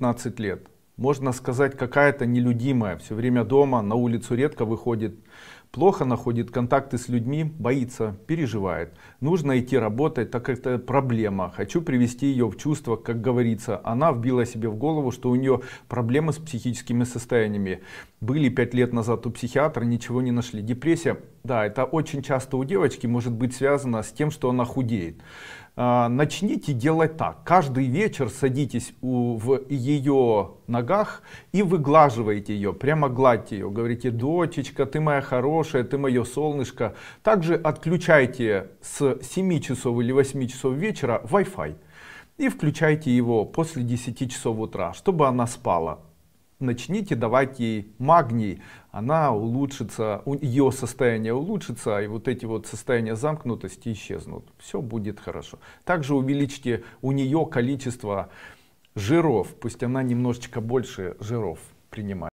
15 лет. Можно сказать, какая-то нелюдимая, все время дома, на улицу редко выходит, плохо находит контакты с людьми, боится, переживает. Нужно идти работать, так как это проблема. Хочу привести ее в чувство, как говорится. Она вбила себе в голову, что у нее проблемы с психическими состояниями. Были пять лет назад у психиатра, ничего не нашли. Депрессия, да, это очень часто у девочки может быть связано с тем, что она худеет. А, начните делать так. Каждый вечер садитесь у, в ее ногах и выглаживаете ее, прямо гладьте ее. Говорите, дочечка, ты моя хорошая, ты мое солнышко. Также отключайте с 7 часов или 8 часов вечера Wi-Fi и включайте его после 10 часов утра, чтобы она спала начните давать ей магний, она улучшится, ее состояние улучшится, и вот эти вот состояния замкнутости исчезнут. Все будет хорошо. Также увеличьте у нее количество жиров, пусть она немножечко больше жиров принимает.